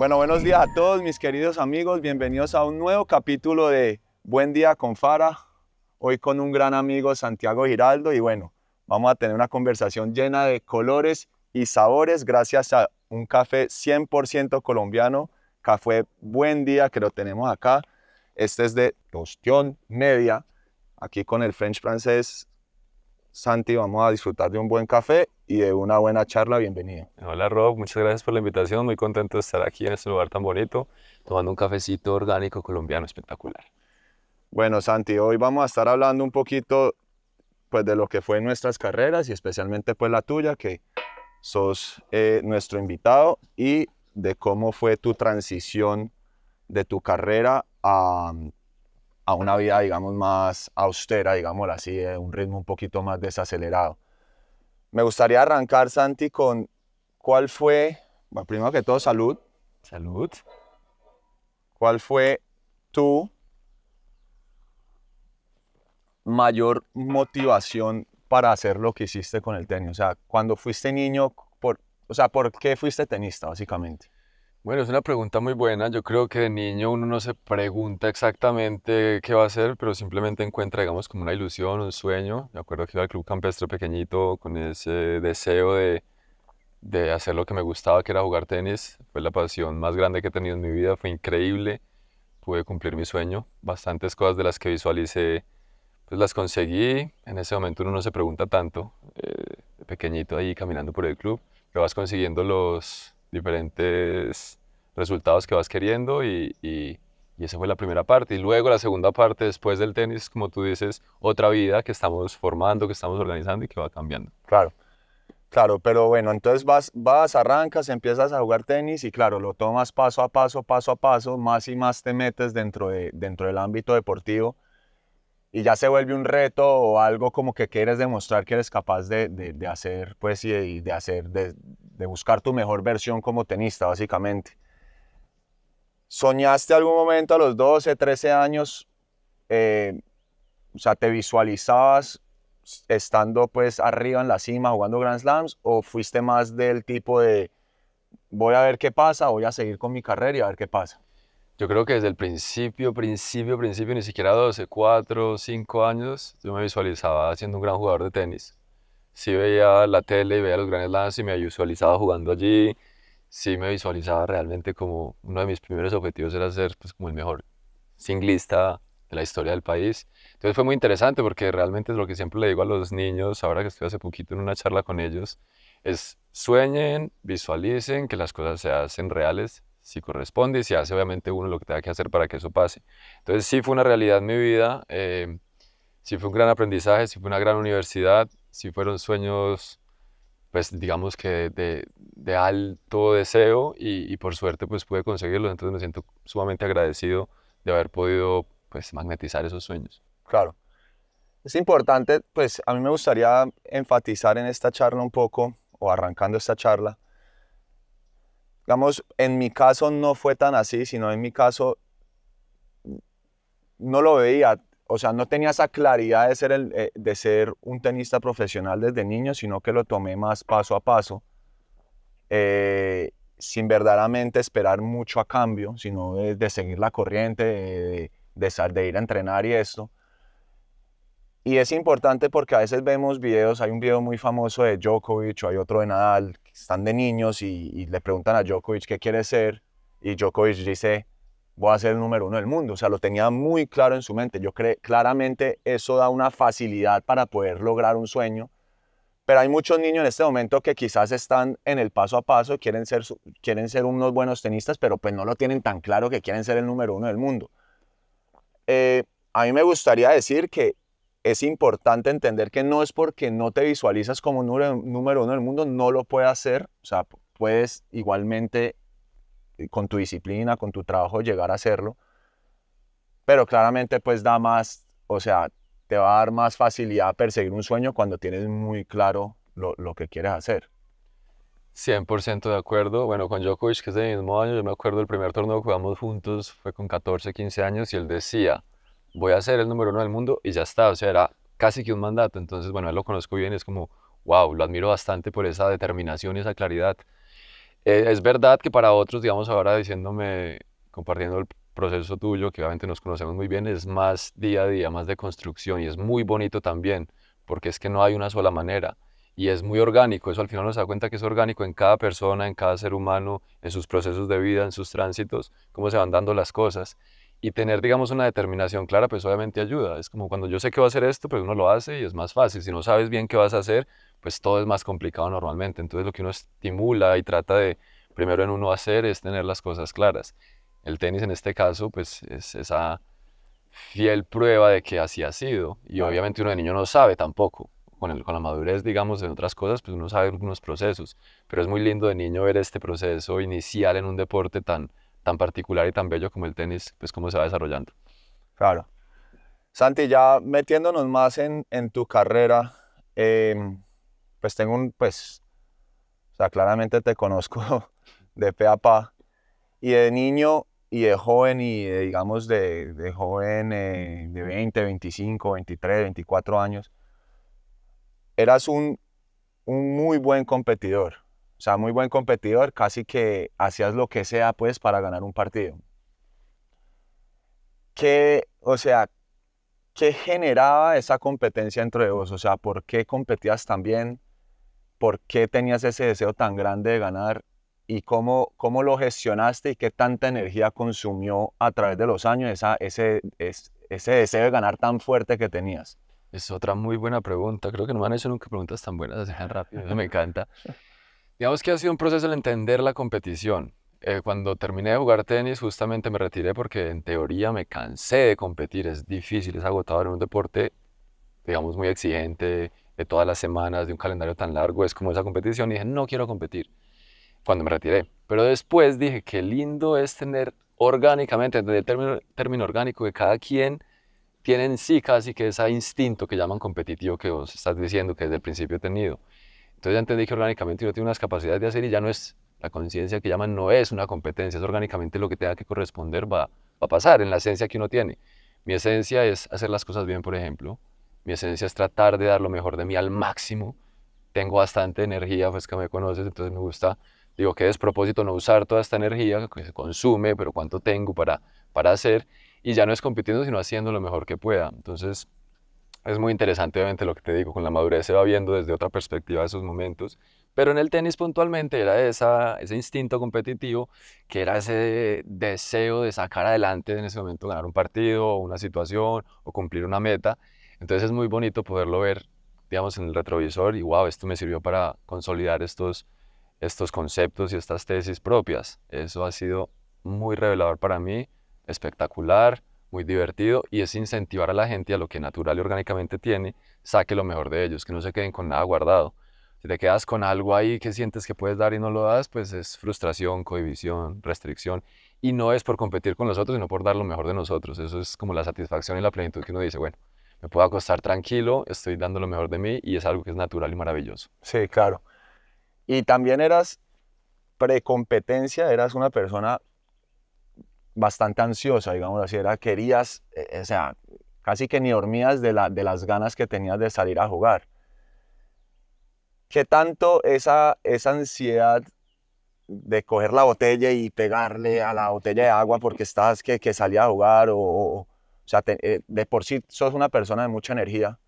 Bueno, buenos días a todos mis queridos amigos, bienvenidos a un nuevo capítulo de Buen Día con Fara, hoy con un gran amigo Santiago Giraldo y bueno, vamos a tener una conversación llena de colores y sabores gracias a un café 100% colombiano, café Buen Día que lo tenemos acá, este es de Tostión Media, aquí con el French francés Santi, vamos a disfrutar de un buen café y de una buena charla. Bienvenido. Hola Rob, muchas gracias por la invitación. Muy contento de estar aquí en este lugar tan bonito, tomando un cafecito orgánico colombiano espectacular. Bueno, Santi, hoy vamos a estar hablando un poquito pues, de lo que fue nuestras carreras y especialmente pues la tuya, que sos eh, nuestro invitado, y de cómo fue tu transición de tu carrera a, a una vida, digamos, más austera, digámoslo así, un ritmo un poquito más desacelerado. Me gustaría arrancar, Santi, con cuál fue, bueno, primero que todo, salud. Salud. ¿Cuál fue tu mayor motivación para hacer lo que hiciste con el tenis? O sea, cuando fuiste niño, por, o sea, ¿por qué fuiste tenista, básicamente? Bueno, es una pregunta muy buena. Yo creo que de niño uno no se pregunta exactamente qué va a hacer, pero simplemente encuentra, digamos, como una ilusión, un sueño. Me acuerdo que iba al club campestre pequeñito con ese deseo de, hacer lo que me gustaba, que era jugar tenis. Fue la pasión más grande que he tenido en mi vida, fue increíble. Pude cumplir mi sueño. Bastantes cosas de las que visualicé, pues las conseguí. En ese momento uno no se pregunta tanto, eh, pequeñito ahí caminando por el club, lo vas consiguiendo los diferentes resultados que vas queriendo y, y, esa fue la primera parte. Y luego la segunda parte, después del tenis, como tú dices, otra vida que estamos formando, que estamos organizando y que va cambiando. Claro, claro, pero bueno, entonces vas, vas, arrancas, empiezas a jugar tenis y claro, lo tomas paso a paso, paso a paso, más y más te metes dentro, de, dentro del ámbito deportivo y ya se vuelve un reto o algo como que quieres demostrar que eres capaz de, hacer, pues, y de, hacer, de, buscar tu mejor versión como tenista, básicamente. ¿Soñaste algún momento a los 12, 13 años? Eh, o sea, ¿te visualizabas estando, pues, arriba en la cima jugando Grand Slams? ¿O fuiste más del tipo de, voy a ver qué pasa, voy a seguir con mi carrera y a ver qué pasa? Yo creo que desde el principio, principio, principio, ni siquiera 12, 4, 5 años, yo me visualizaba siendo un gran jugador de tenis. Sí veía la tele y veía los grandes lances y me visualizaba jugando allí. Sí me visualizaba realmente como uno de mis primeros objetivos era ser pues, como el mejor singlista de la historia del país. Entonces fue muy interesante porque realmente es lo que siempre le digo a los niños, ahora que estoy hace poquito en una charla con ellos, es sueñen, visualicen que las cosas se hacen reales si corresponde y si hace obviamente uno lo que tenga que hacer para que eso pase. Entonces sí fue una realidad en mi vida, eh, sí fue un gran aprendizaje, sí fue una gran universidad, sí fueron sueños, pues digamos que de, alto deseo y, y, por suerte pues pude conseguirlo entonces me siento sumamente agradecido de haber podido pues magnetizar esos sueños. Claro. Es importante, pues a mí me gustaría enfatizar en esta charla un poco, o arrancando esta charla, Digamos, en mi caso no fue tan así, sino en mi caso no lo veía, o sea, no tenía esa claridad de ser, el, eh, de ser un tenista profesional desde niño, sino que lo tomé más paso a paso, eh, sin verdaderamente esperar mucho a cambio, sino de, seguir la corriente, de, de, de ir a entrenar y esto. Y es importante porque a veces vemos videos, hay un video muy famoso de Djokovic o hay otro de Nadal, que están de niños y, le preguntan a Djokovic qué quiere ser y Djokovic dice, voy a ser el número uno del mundo. O sea, lo tenía muy claro en su mente. Yo creo claramente eso da una facilidad para poder lograr un sueño, pero hay muchos niños en este momento que quizás están en el paso a paso, quieren ser, quieren ser unos buenos tenistas, pero pues no lo tienen tan claro que quieren ser el número uno del mundo. Eh, a mí me gustaría decir que es importante entender que no es porque no te visualizas como número, uno uno del mundo, no lo puedes hacer. O sea, puedes igualmente eh, con tu disciplina, con tu trabajo, llegar a hacerlo. Pero claramente pues da más, o sea, te va a dar más facilidad perseguir un sueño cuando tienes muy claro lo, que quieres hacer. 100% de acuerdo. Bueno, con Djokovic, que es del mismo año, yo me acuerdo el primer torneo que jugamos juntos fue con 14, 15 años y él decía, voy a ser el número uno del mundo y ya está, o sea, era casi que un mandato, entonces, bueno, él lo conozco bien, es como, wow, lo admiro bastante por esa determinación y esa claridad. Eh, es verdad que para otros, digamos, ahora diciéndome, compartiendo el proceso tuyo, que obviamente nos conocemos muy bien, es más día a día, más de construcción y es muy bonito también, porque es que no hay una sola manera y es muy orgánico, eso al final nos da cuenta que es orgánico en cada persona, en cada ser humano, en sus procesos de vida, en sus tránsitos, cómo se van dando las cosas y tener, digamos, una determinación clara, pues obviamente ayuda. Es como cuando yo sé que voy a hacer esto, pues uno lo hace y es más fácil. Si no sabes bien qué vas a hacer, pues todo es más complicado normalmente. Entonces lo que uno estimula y trata de primero en uno hacer es tener las cosas claras. El tenis en este caso, pues es esa fiel prueba de que así ha sido. Y obviamente uno de niño no sabe tampoco. Con, con la madurez, digamos, en otras cosas, pues uno sabe algunos procesos. Pero es muy lindo de niño ver este proceso inicial en un deporte tan, tan particular y tan bello como el tenis, pues cómo se va desarrollando. Claro. Santi, ya metiéndonos más en, en tu carrera, eh, pues tengo un, pues, o sea, claramente te conozco de pe a pa, y de niño y de joven y digamos de, de joven eh, de 20, 25, 23, 24 años, eras un, un muy buen competidor. O sea, muy buen competidor, casi que hacías lo que sea, pues, para ganar un partido. ¿Qué, o sea, qué generaba esa competencia entre vos? O sea, ¿por qué competías tan bien? ¿Por qué tenías ese deseo tan grande de ganar? ¿Y cómo, cómo lo gestionaste y qué tanta energía consumió a través de los años esa, ese, ese deseo de ganar tan fuerte que tenías? Es otra muy buena pregunta. Creo que no me han hecho nunca preguntas tan buenas, así tan rápido. me encanta. Digamos que ha sido un proceso el entender la competición. Eh, cuando terminé de jugar tenis, justamente me retiré porque en teoría me cansé de competir. Es difícil, es agotador en un deporte, digamos, muy exigente, de todas las semanas, de un calendario tan largo, es como esa competición. Y dije, no quiero competir cuando me retiré. Pero después dije, qué lindo es tener orgánicamente, desde el término, término orgánico, que cada quien tiene en sí casi que ese instinto que llaman competitivo que vos estás diciendo que desde el principio he tenido. Entonces ya entendí que orgánicamente uno tiene unas capacidades de hacer y ya no es la conciencia que llaman, no es una competencia, es orgánicamente lo que tenga que corresponder va, va a pasar en la esencia que uno tiene. Mi esencia es hacer las cosas bien, por ejemplo. Mi esencia es tratar de dar lo mejor de mí al máximo. Tengo bastante energía, pues que me conoces, entonces me gusta digo que es propósito no usar toda esta energía que se consume, pero cuánto tengo para, para hacer, y ya no es compitiendo, sino haciendo lo mejor que pueda. Entonces, es muy interesante, obviamente, lo que te digo, con la madurez se va viendo desde otra perspectiva de esos momentos, pero en el tenis puntualmente era esa, ese instinto competitivo, que era ese deseo de sacar adelante en ese momento, ganar un partido o una situación o cumplir una meta. Entonces es muy bonito poderlo ver, digamos, en el retrovisor y wow, esto me sirvió para consolidar estos, estos conceptos y estas tesis propias. Eso ha sido muy revelador para mí, espectacular muy divertido y es incentivar a la gente a lo que natural y orgánicamente tiene, saque lo mejor de ellos, que no se queden con nada guardado. Si te quedas con algo ahí que sientes que puedes dar y no lo das, pues es frustración, cohibición, restricción. Y no es por competir con los otros, sino por dar lo mejor de nosotros. Eso es como la satisfacción y la plenitud que uno dice, bueno, me puedo acostar tranquilo, estoy dando lo mejor de mí y es algo que es natural y maravilloso. Sí, claro. Y también eras precompetencia, eras una persona bastante ansiosa, digamos así, era, querías, eh, eh, o sea, casi que ni dormías de, las ganas que tenías de salir a jugar. ¿Qué tanto esa, esa ansiedad de coger la botella y pegarle a la botella de agua porque estás que, que salía a jugar o, sea, eh, de por sí sos una persona de mucha energía,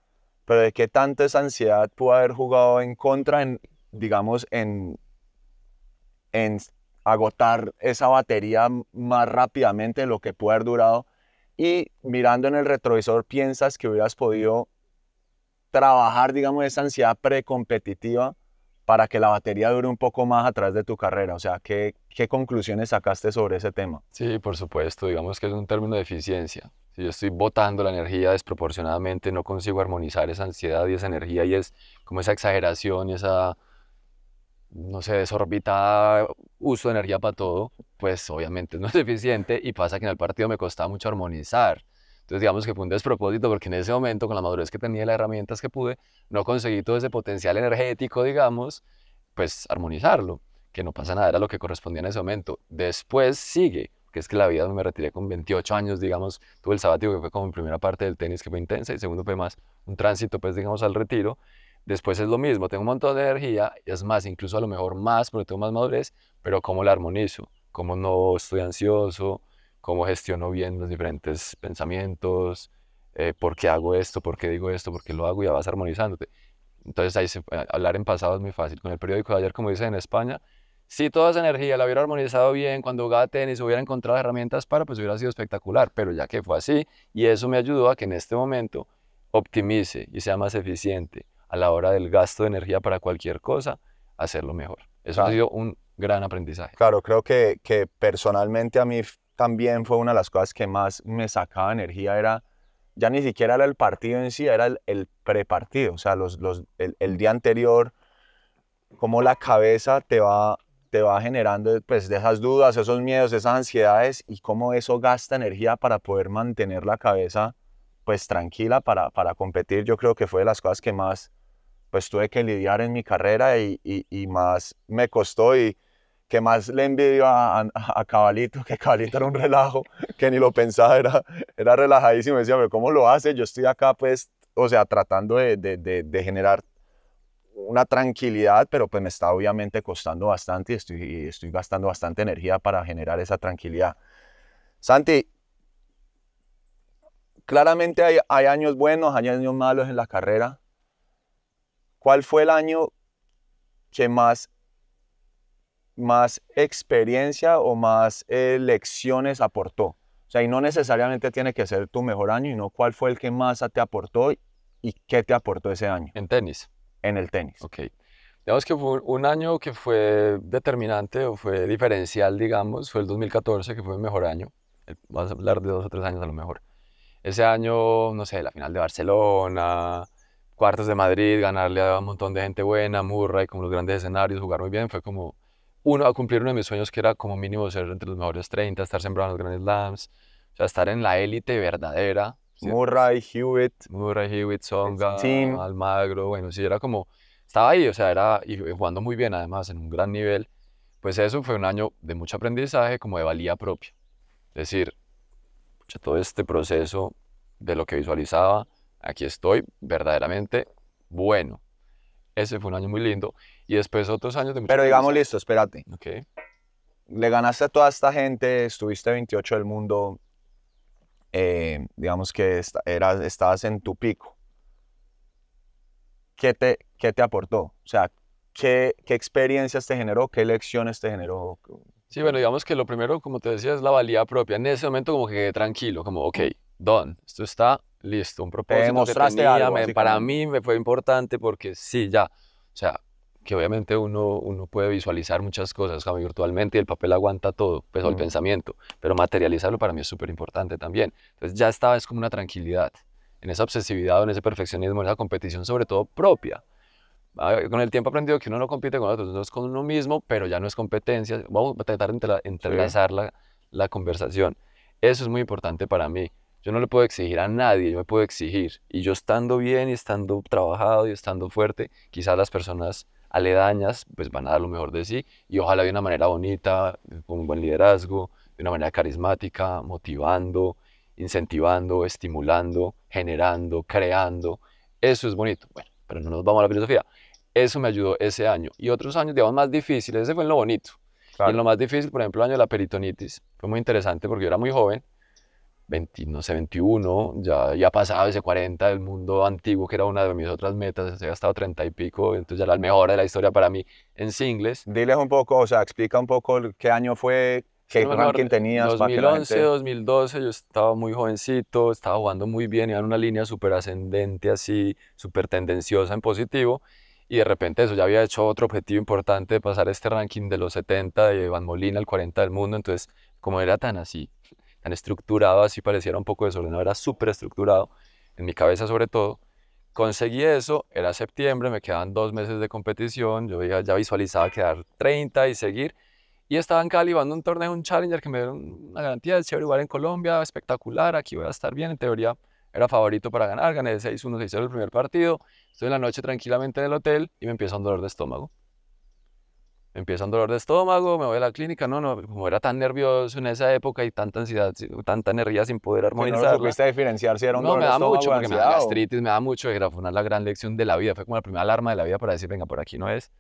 pero de qué tanto esa ansiedad pudo haber jugado en contra, en, digamos, en, en agotar esa batería más rápidamente de lo que puede haber durado. Y mirando en el retrovisor, piensas que hubieras podido trabajar, digamos, esa ansiedad precompetitiva para que la batería dure un poco más atrás de tu carrera. O sea, ¿qué, ¿qué conclusiones sacaste sobre ese tema? Sí, por supuesto. Digamos que es un término de eficiencia. Si yo estoy botando la energía desproporcionadamente, no consigo armonizar esa ansiedad y esa energía y es como esa exageración y esa no sé, desorbita uso de energía para todo, pues obviamente no es eficiente y pasa que en el partido me costaba mucho armonizar. Entonces digamos que fue un despropósito porque en ese momento con la madurez que tenía y las herramientas que pude, no conseguí todo ese potencial energético, digamos, pues armonizarlo, que no pasa nada, era lo que correspondía en ese momento. Después sigue, que es que la vida me retiré con 28 años, digamos, tuve el sabático que fue como mi primera parte del tenis que fue intensa y segundo fue más un tránsito, pues digamos, al retiro Después es lo mismo, tengo un montón de energía, es más, incluso a lo mejor más, porque tengo más madurez, pero cómo la armonizo, cómo no estoy ansioso, cómo gestiono bien los diferentes pensamientos, eh, por qué hago esto, por qué digo esto, por qué lo hago, ya vas armonizándote. Entonces ahí hablar en pasado es muy fácil. Con el periódico de ayer, como dicen en España, si toda esa energía la hubiera armonizado bien, cuando y se hubiera encontrado herramientas para, pues hubiera sido espectacular, pero ya que fue así, y eso me ayudó a que en este momento optimice y sea más eficiente a la hora del gasto de energía para cualquier cosa, hacerlo mejor. Eso ha sido un gran aprendizaje. Claro, creo que, que personalmente a mí también fue una de las cosas que más me sacaba energía, era ya ni siquiera era el partido en sí, era el, prepartido, o sea, los, los, el, día anterior, cómo la cabeza te va, te va generando pues, de esas dudas, esos miedos, esas ansiedades y cómo eso gasta energía para poder mantener la cabeza pues tranquila para, para competir, yo creo que fue de las cosas que más pues tuve que lidiar en mi carrera y, y, más me costó y que más le envidio a, a, Cabalito, que Cabalito era un relajo, que ni lo pensaba, era, era relajadísimo, decía, pero ¿cómo lo hace? Yo estoy acá pues, o sea, tratando de, de, de, generar una tranquilidad, pero pues me está obviamente costando bastante y estoy, estoy gastando bastante energía para generar esa tranquilidad. Santi, claramente hay, hay años buenos, hay años malos en la carrera. ¿Cuál fue el año que más, más experiencia o más lecciones aportó? O sea, y no necesariamente tiene que ser tu mejor año, sino cuál fue el que más te aportó y qué te aportó ese año. En tenis. En el tenis. Ok. Digamos que fue un año que fue determinante o fue diferencial, digamos, fue el 2014, que fue el mejor año. Eh, vamos a hablar de dos o tres años a lo mejor. Ese año, no sé, la final de Barcelona, partes de Madrid, ganarle a un montón de gente buena, Murray, como los grandes escenarios, jugar muy bien, fue como uno a cumplir uno de mis sueños que era como mínimo ser entre los mejores 30, estar sembrando en los grandes slams, o sea, estar en la élite verdadera. Murray, Hewitt. Murray, Hewitt, Songa, Almagro, bueno, sí, era como, estaba ahí, o sea, era y jugando muy bien además, en un gran nivel. Pues eso fue un año de mucho aprendizaje, como de valía propia. Es decir, todo este proceso de lo que visualizaba, aquí estoy verdaderamente bueno. Ese fue un año muy lindo. Y después otros años de... Pero digamos, listo, espérate. Ok. Le ganaste a toda esta gente, estuviste 28 del mundo, eh, digamos que estabas en tu pico. ¿Qué te, qué te aportó? O sea, ¿qué, experiencias te generó? ¿Qué lecciones te generó? Sí, bueno, digamos que lo primero, como te decía, es la valía propia. En ese momento como que quedé tranquilo, como, ok, Don, esto está listo, un propósito. demostraste que para mí me fue importante porque sí, ya. O sea, que obviamente uno, uno puede visualizar muchas cosas como virtualmente y el papel aguanta todo, pues el pensamiento, pero materializarlo para mí es súper importante también. Entonces ya estaba, es como una tranquilidad, en esa obsesividad, en ese perfeccionismo, en esa competición sobre todo propia. Con el tiempo he aprendido que uno no compite con otros, no es con uno mismo, pero ya no es competencia. Vamos a tratar de entrelazar la, la conversación. Eso es muy importante para mí. Yo no le puedo exigir a nadie, yo me puedo exigir. Y yo estando bien y estando trabajado y estando fuerte, quizás las personas aledañas pues van a dar lo mejor de sí y ojalá de una manera bonita, con un buen liderazgo, de una manera carismática, motivando, incentivando, estimulando, generando, creando. Eso es bonito. Bueno, pero no nos vamos a la filosofía. Eso me ayudó ese año. Y otros años, digamos, más difíciles, ese fue lo bonito. Y en lo más difícil, por ejemplo, el año de la peritonitis. Fue muy interesante porque yo era muy joven no sé, 21, ya, ya pasado ese 40 del mundo antiguo, que era una de mis otras metas, había estado 30 y pico, entonces ya era la mejor de la historia para mí en singles. Diles un poco, o sea, explica un poco qué año fue, qué ranking tenías. 2011, 2012, yo estaba muy jovencito, estaba jugando muy bien, iba en una línea súper ascendente, así, súper tendenciosa en positivo, y de repente eso, ya había hecho otro objetivo importante de pasar este ranking de los 70 de Van Molina al 40 del mundo, entonces como era tan así, tan estructurado, así pareciera un poco desordenado, era súper estructurado, en mi cabeza sobre todo. Conseguí eso, era septiembre, me quedaban dos meses de competición, yo ya, ya visualizaba quedar 30 y seguir, y estaba en Cali un torneo, un Challenger que me dieron una garantía de chévere igual en Colombia, espectacular, aquí voy a estar bien, en teoría era favorito para ganar, gané 6-1, 6-0 el primer partido, estoy en la noche tranquilamente en el hotel y me empieza un dolor de estómago empieza un dolor de estómago, me voy a la clínica, no, no, como era tan nervioso en esa época y tanta ansiedad, tanta energía sin poder armonizar. No diferenciar si era un dolor de estómago. me da mucho, porque me da gastritis, me da mucho, era la gran lección de la vida, fue como la primera alarma de la vida para decir, venga, por aquí no es.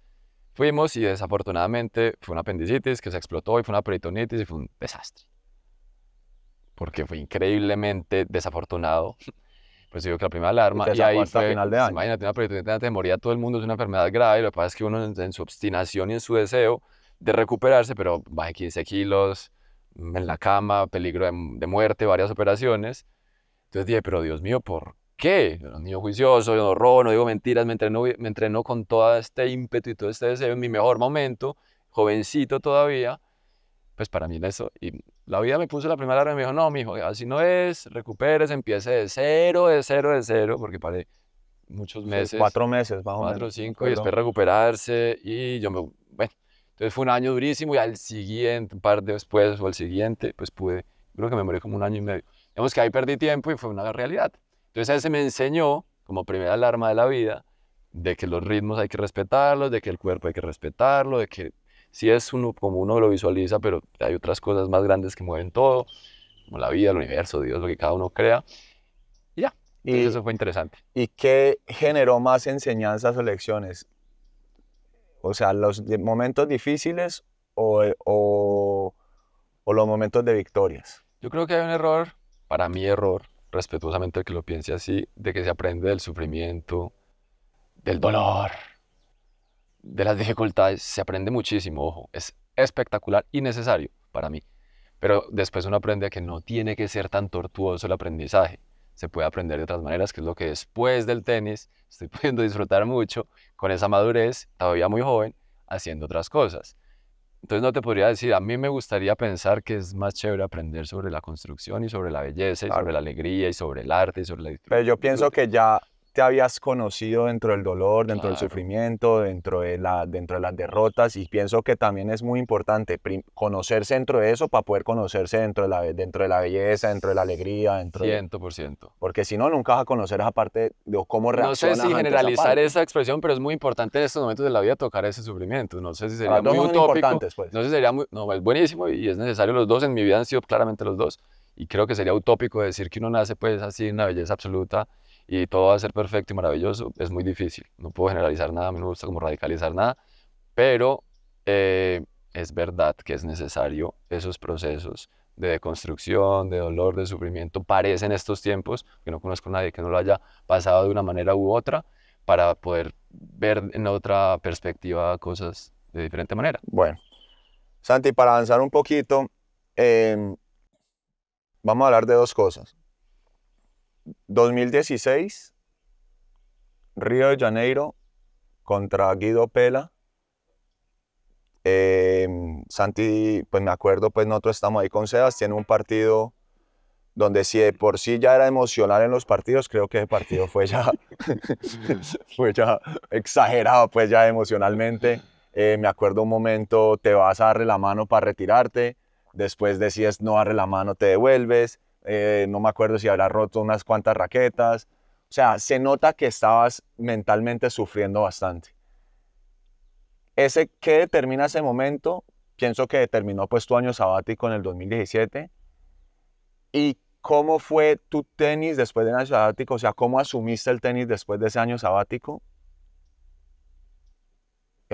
Fuimos y desafortunadamente fue una apendicitis que se explotó y fue una peritonitis y fue un desastre. Porque fue increíblemente desafortunado pues digo que la primera alarma. Y, ahí fue, final de pues, año. imagínate, una peritonitis moría todo el mundo, es una enfermedad grave. Y lo que pasa es que uno, en, su obstinación y en su deseo de recuperarse, pero bajé 15 kilos, en la cama, peligro de, muerte, varias operaciones. Entonces dije, pero Dios mío, ¿por qué? Yo no niño juicioso, yo no robo, no digo mentiras, me entrenó me entrenó con todo este ímpetu y todo este deseo en mi mejor momento, jovencito todavía. Pues para mí en eso, y la vida me puso la primera alarma y me dijo, no, mijo, así no es, recuperes, empiece de cero, de cero, de cero, porque paré muchos meses. cuatro meses, más o menos. Cuatro o cinco, y después recuperarse, y yo me, bueno, entonces fue un año durísimo, y al siguiente, un par de después, o al siguiente, pues pude, creo que me morí como un año y medio. Digamos que ahí perdí tiempo y fue una realidad. Entonces ese me enseñó, como primera alarma de la vida, de que los ritmos hay que respetarlos, de que el cuerpo hay que respetarlo, de que sí es uno como uno lo visualiza, pero hay otras cosas más grandes que mueven todo, como la vida, el universo, Dios, lo que cada uno crea. Y ya, y, eso fue interesante. ¿Y qué generó más enseñanzas o lecciones? O sea, los momentos difíciles o, o, los momentos de victorias. Yo creo que hay un error, para mí error, respetuosamente el que lo piense así, de que se aprende del sufrimiento, del dolor, de las dificultades se aprende muchísimo, ojo, es espectacular y necesario para mí. Pero después uno aprende que no tiene que ser tan tortuoso el aprendizaje. Se puede aprender de otras maneras, que es lo que después del tenis estoy pudiendo disfrutar mucho con esa madurez, todavía muy joven, haciendo otras cosas. Entonces no te podría decir, a mí me gustaría pensar que es más chévere aprender sobre la construcción y sobre la belleza y sobre la alegría y sobre el arte y sobre la... Pero yo pienso que ya te habías conocido dentro del dolor, dentro del sufrimiento, dentro de, la, dentro de las derrotas y pienso que también es muy importante conocerse dentro de eso para poder conocerse dentro de, la, dentro de la belleza, dentro de la alegría. Dentro 100%. porque si no, nunca vas a conocer esa parte de cómo reaccionas. No sé si generalizar esa, expresión, pero es muy importante en estos momentos de la vida tocar ese sufrimiento. No sé si sería muy utópico. Pues. No sé sería muy... No, es buenísimo y es necesario los dos. En mi vida han sido claramente los dos. Y creo que sería utópico decir que uno nace pues así una belleza absoluta y todo va a ser perfecto y maravilloso, es muy difícil. No puedo generalizar nada, a mí no me gusta como radicalizar nada, pero eh, es verdad que es necesario esos procesos de deconstrucción, de dolor, de sufrimiento, parece en estos tiempos, que no conozco a nadie que no lo haya pasado de una manera u otra, para poder ver en otra perspectiva cosas de diferente manera. Bueno, Santi, para avanzar un poquito, eh, vamos a hablar de dos cosas. 2016, Río de Janeiro contra Guido Pela. Em, Santi, pues me acuerdo, pues nosotros estamos ahí con tiene un partido donde si de por sí ya era emocional en los partidos, creo que ese partido fue ya, fue ya exagerado, pues ya emocionalmente. Eh, me acuerdo un momento, te vas a darle la mano para retirarte, después decías no darle la mano, te devuelves, eh, no me acuerdo si habrá roto unas cuantas raquetas. O sea, se nota que estabas mentalmente sufriendo bastante. Ese que determina ese momento, pienso que determinó pues tu año sabático en el 2017. ¿Y cómo fue tu tenis después del año sabático? O sea, ¿cómo asumiste el tenis después de ese año sabático?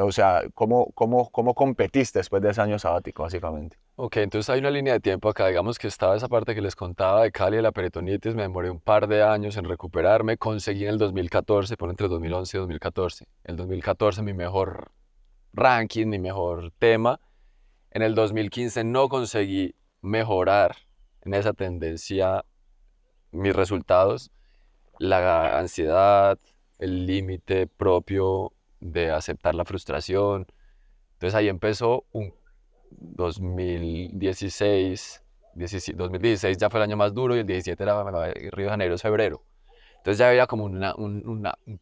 O sea, ¿cómo, cómo, cómo competiste después de ese año sabático, básicamente? Ok, entonces hay una línea de tiempo acá. Digamos que estaba esa parte que les contaba de Cali, de la peritonitis. Me demoré un par de años en recuperarme. Conseguí en el 2014, por entre 2011 y 2014. El 2014 mi mejor ranking, mi mejor tema. En el 2015 no conseguí mejorar en esa tendencia mis resultados. La ansiedad, el límite propio de aceptar la frustración. Entonces ahí empezó un 2016, 2016 ya fue el año más duro y el 17 era Río de Janeiro, febrero. Entonces ya había como un,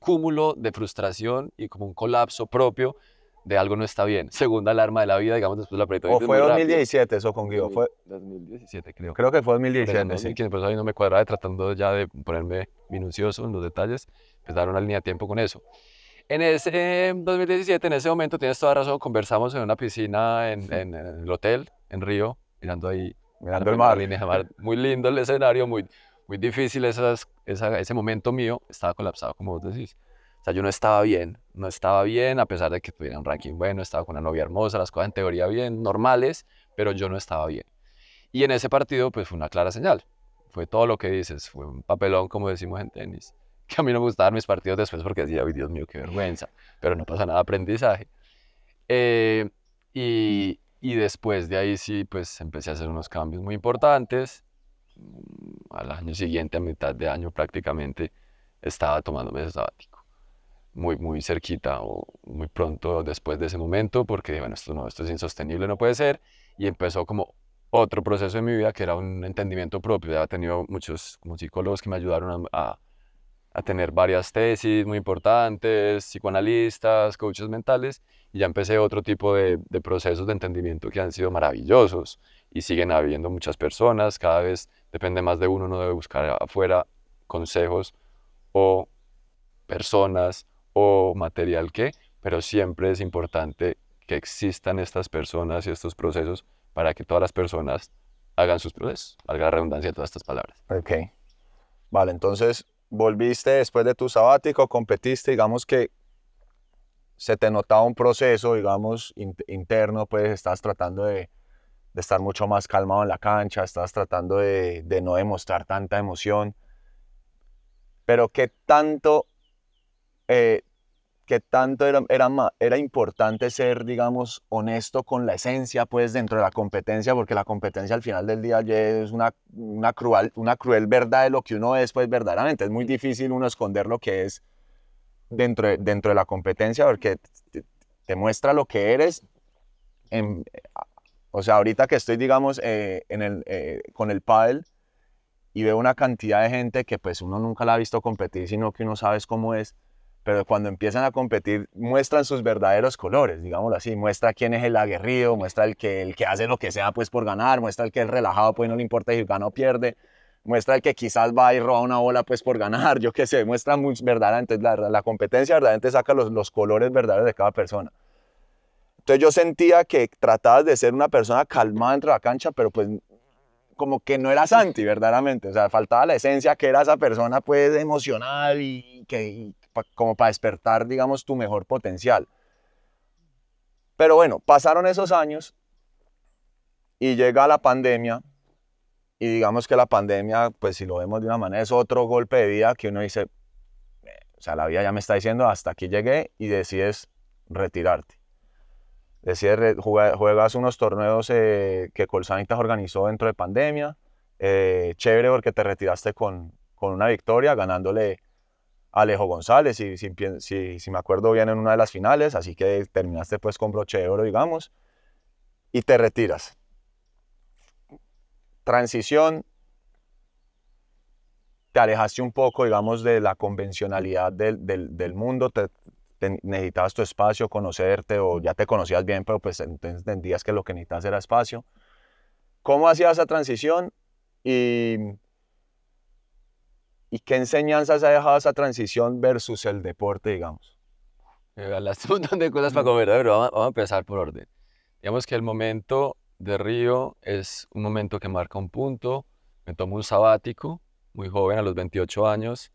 cúmulo de frustración y como un colapso propio de algo no está bien. Segunda alarma de la vida, digamos, después la proyecto. O fue 2017 eso con Guido. 2017, creo. Creo que fue 2017. Por no, ahí no me cuadraba, tratando ya de ponerme minucioso en los detalles, empezaron dar una línea de tiempo con eso. En ese 2017, en ese momento, tienes toda razón, conversamos en una piscina en, el hotel, en Río, mirando ahí. Mirando el mar. muy lindo el escenario, muy, muy difícil ese momento mío. Estaba colapsado, como vos decís. O sea, yo no estaba bien, no estaba bien, a pesar de que tuviera un ranking bueno, estaba con una novia hermosa, las cosas en teoría bien, normales, pero yo no estaba bien. Y en ese partido, pues fue una clara señal. Fue todo lo que dices, fue un papelón, como decimos en tenis. que a mí no me gustaban mis partidos después porque decía, ay Dios mío, qué vergüenza, pero no pasa nada, aprendizaje. Eh, y, y, después de ahí sí, pues empecé a hacer unos cambios muy importantes. Mm, al año siguiente, a mitad de año prácticamente, estaba tomándome ese sabático. Muy, muy cerquita o muy pronto después de ese momento, porque bueno, esto no, esto es insostenible, no puede ser. Y empezó como otro proceso en mi vida que era un entendimiento propio. Ya había tenido muchos psicólogos que me ayudaron a a tener varias tesis muy importantes, psicoanalistas, coaches mentales, y ya empecé otro tipo de, procesos de entendimiento que han sido maravillosos y siguen habiendo muchas personas, cada vez depende más de uno, no debe buscar afuera consejos o personas o material que, pero siempre es importante que existan estas personas y estos procesos para que todas las personas hagan sus procesos, valga la redundancia de todas estas palabras. Ok. Vale, entonces volviste después de tu sabático, competiste, digamos que se te notaba un proceso, digamos, interno, pues estás tratando de, estar mucho más calmado en la cancha, estás tratando de, no demostrar tanta emoción. Pero ¿qué tanto eh, qué tanto era, era, era, importante ser, digamos, honesto con la esencia, pues, dentro de la competencia, porque la competencia al final del día es una, cruel, una cruel verdad de lo que uno es, pues, verdaderamente. Es muy difícil uno esconder lo que es dentro de, dentro de la competencia, porque te, muestra lo que eres. o sea, ahorita que estoy, digamos, eh, en el, eh, con el pádel, y veo una cantidad de gente que pues uno nunca la ha visto competir, sino que uno sabe cómo es pero cuando empiezan a competir muestran sus verdaderos colores, digámoslo así, muestra quién es el aguerrido, muestra el que, el que hace lo que sea pues por ganar, muestra el que es relajado pues no le importa si gana o pierde, muestra el que quizás va y roba una bola pues por ganar, yo qué sé, muestra muy verdaderamente, la, la competencia verdaderamente saca los, los colores verdaderos de cada persona. Entonces yo sentía que tratabas de ser una persona calmada dentro de la cancha, pero pues como que no eras anti verdaderamente, o sea, faltaba la esencia que era esa persona pues emocional y que, como para despertar, digamos, tu mejor potencial. Pero bueno, pasaron esos años y llega la pandemia y digamos que la pandemia, pues si lo vemos de una manera, es otro golpe de vida que uno dice, o sea, la vida ya me está diciendo, hasta aquí llegué y decides retirarte. Decides, juegas unos torneos eh, que Colsanitas organizó dentro de pandemia, eh, chévere porque te retiraste con, con una victoria, ganándole Alejo González, si, si, me acuerdo bien, en una de las finales, así que terminaste pues con broche de oro, digamos, y te retiras. Transición, te alejaste un poco, digamos, de la convencionalidad del, mundo, necesitabas tu espacio, conocerte, o ya te conocías bien, pero pues entendías que lo que necesitabas era espacio. ¿Cómo hacías esa transición? Y ¿Y qué enseñanzas ha dejado esa transición versus el deporte, digamos? Me eh, un montón de cosas para comer, pero vamos, a empezar por orden. Digamos que el momento de Río es un momento que marca un punto. Me tomo un sabático, muy joven, a los 28 años,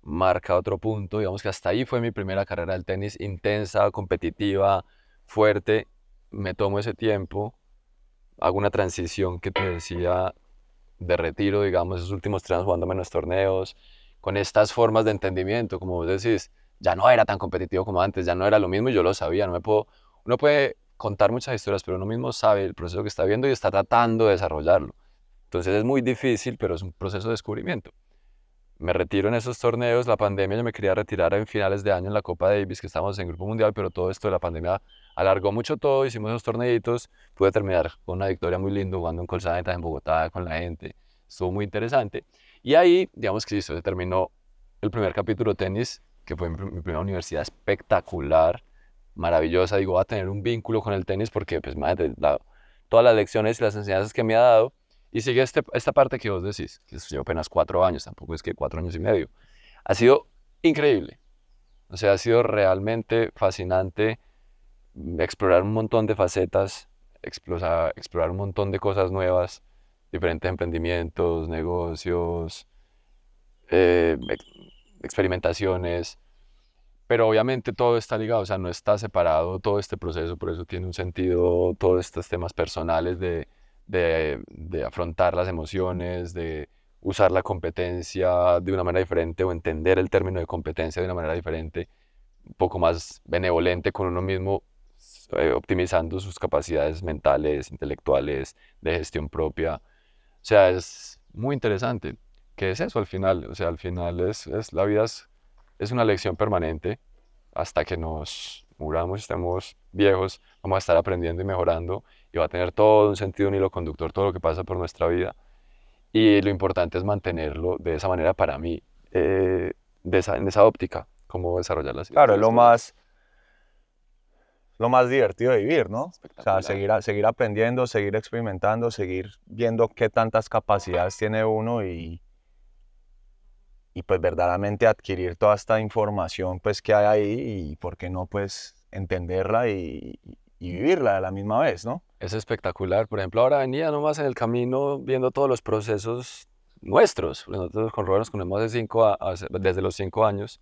marca otro punto. Digamos que hasta ahí fue mi primera carrera del tenis, intensa, competitiva, fuerte. Me tomo ese tiempo, hago una transición que te decía de retiro, digamos, esos últimos tres años jugando menos torneos, con estas formas de entendimiento, como vos decís, ya no era tan competitivo como antes, ya no era lo mismo y yo lo sabía, no puedo, uno puede contar muchas historias, pero uno mismo sabe el proceso que está viendo y está tratando de desarrollarlo. Entonces es muy difícil, pero es un proceso de descubrimiento me retiro en esos torneos, la pandemia, yo me quería retirar en finales de año en la Copa Davis, que estábamos en Grupo Mundial, pero todo esto de la pandemia alargó mucho todo, hicimos esos torneitos, pude terminar con una victoria muy linda jugando en Colsanitas en Bogotá con la gente, estuvo muy interesante. Y ahí, digamos que sí, se terminó el primer capítulo tenis, que fue mi, primera universidad espectacular, maravillosa, digo, va a tener un vínculo con el tenis porque pues madre, todas las lecciones y las enseñanzas que me ha dado, y sigue este, esta parte que vos decís, que llevo apenas cuatro años, tampoco es que cuatro años y medio. Ha sido increíble. O sea, ha sido realmente fascinante mm, explorar un montón de facetas, explorar, explorar un montón de cosas nuevas, diferentes emprendimientos, negocios, eh, experimentaciones. Pero obviamente todo está ligado, o sea, no está separado todo este proceso, por eso tiene un sentido todos estos temas personales de, de, afrontar las emociones, de usar la competencia de una manera diferente o entender el término de competencia de una manera diferente, un poco más benevolente con uno mismo, eh, optimizando sus capacidades mentales, intelectuales, de gestión propia. O sea, es muy interesante. ¿Qué es eso al final? O sea, al final es, la vida es, es una lección permanente hasta que nos muramos, estemos viejos, vamos a estar aprendiendo y mejorando va a tener todo un sentido, un hilo conductor, todo lo que pasa por nuestra vida. Y lo importante es mantenerlo de esa manera para mí, eh, de esa, en esa óptica, cómo desarrollar Claro, es lo más, lo más divertido de vivir, ¿no? O sea, seguir, seguir aprendiendo, seguir experimentando, seguir viendo qué tantas capacidades tiene uno y, y pues verdaderamente adquirir toda esta información pues que hay ahí y por qué no pues entenderla y, y vivirla a la misma vez, ¿no? Es espectacular. Por ejemplo, ahora venía nomás en el camino viendo todos los procesos nuestros. Nosotros con Robert nos conocemos desde los cinco años.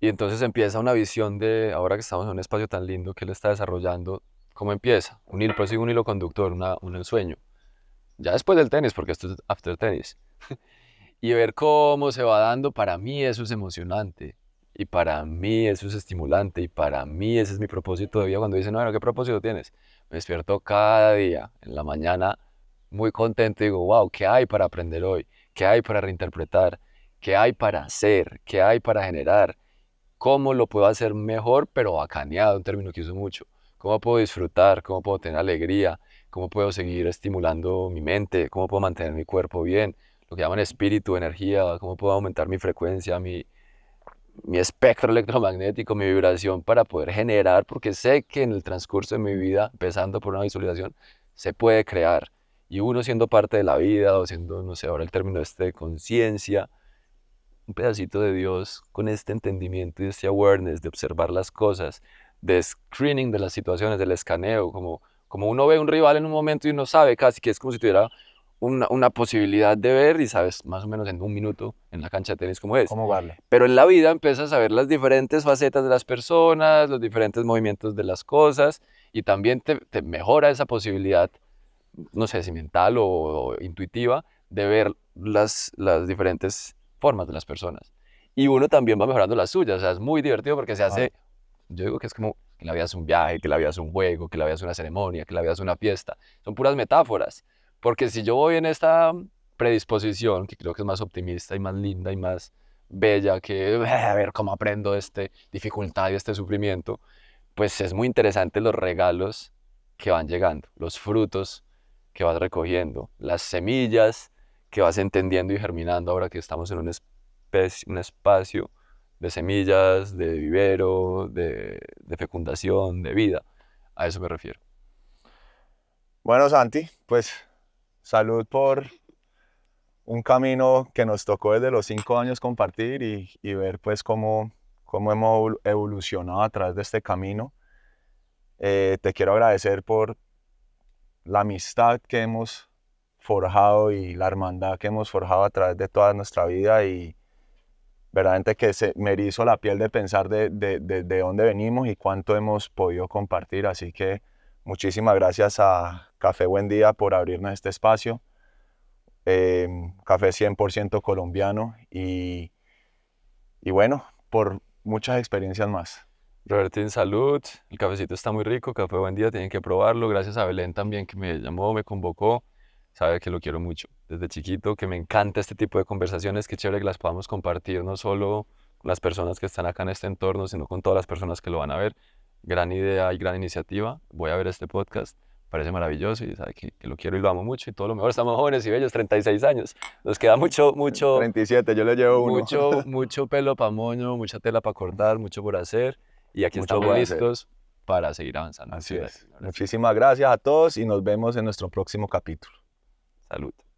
Y entonces empieza una visión de, ahora que estamos en un espacio tan lindo que él está desarrollando, ¿cómo empieza? Un hilo, pues un hilo conductor, un ensueño. Ya después del tenis, porque esto es after tenis. y ver cómo se va dando, para mí eso es emocionante. Y para mí eso es estimulante y para mí ese es mi propósito de vida. Cuando dicen, bueno, ¿qué propósito tienes? Me despierto cada día en la mañana muy contento y digo, wow, ¿qué hay para aprender hoy? ¿Qué hay para reinterpretar? ¿Qué hay para hacer? ¿Qué hay para generar? ¿Cómo lo puedo hacer mejor, pero bacaneado? Un término que uso mucho. ¿Cómo puedo disfrutar? ¿Cómo puedo tener alegría? ¿Cómo puedo seguir estimulando mi mente? ¿Cómo puedo mantener mi cuerpo bien? Lo que llaman espíritu, energía. ¿Cómo puedo aumentar mi frecuencia, mi, mi espectro electromagnético, mi vibración para poder generar, porque sé que en el transcurso de mi vida, empezando por una visualización, se puede crear. Y uno siendo parte de la vida, o siendo, no sé, ahora el término este de conciencia, un pedacito de Dios con este entendimiento y este awareness de observar las cosas, de screening de las situaciones, del escaneo, como, como uno ve un rival en un momento y uno sabe casi que es como si tuviera una, posibilidad de ver y sabes más o menos en un minuto en la cancha de tenis cómo es. Cómo vale. Pero en la vida empiezas a ver las diferentes facetas de las personas, los diferentes movimientos de las cosas y también te, mejora esa posibilidad, no sé si mental o, intuitiva, de ver las, diferentes formas de las personas. Y uno también va mejorando las suyas, o sea, es muy divertido porque se hace, yo digo que es como que la vida es un viaje, que la vida es un juego, que la vida es una ceremonia, que la vida es una fiesta. Son puras metáforas. Porque si yo voy en esta predisposición, que creo que es más optimista y más linda y más bella, que a ver cómo aprendo este esta dificultad y este sufrimiento, pues es muy interesante los regalos que van llegando, los frutos que vas recogiendo, las semillas que vas entendiendo y germinando ahora que estamos en un, un espacio de semillas, de vivero, de, de, fecundación, de vida. A eso me refiero. Bueno, Santi, pues Salud por un camino que nos tocó desde los cinco años compartir y, ver pues cómo, cómo, hemos evolucionado a través de este camino. Eh, te quiero agradecer por la amistad que hemos forjado y la hermandad que hemos forjado a través de toda nuestra vida y verdaderamente que se, me hizo la piel de pensar de, de, de, de dónde venimos y cuánto hemos podido compartir. Así que muchísimas gracias a, Café Buen Día por abrirnos este espacio. Eh, café 100% colombiano y, y bueno, por muchas experiencias más. Roberto, en salud, el cafecito está muy rico, Café Buen Día, tienen que probarlo. Gracias a Belén también que me llamó, me convocó, sabe que lo quiero mucho desde chiquito, que me encanta este tipo de conversaciones, Qué chévere que las podamos compartir, no solo con las personas que están acá en este entorno, sino con todas las personas que lo van a ver. Gran idea y gran iniciativa. Voy a ver este podcast parece maravilloso y sabe que, lo quiero y lo amo mucho y todo lo mejor. Estamos jóvenes y bellos, 36 años. Nos queda mucho, mucho... 37, yo le llevo Mucho, mucho pelo para moño, mucha tela para cortar, mucho por hacer y aquí estamos listos para seguir avanzando. Así es. Muchísimas gracias a todos y nos vemos en nuestro próximo capítulo. Salud.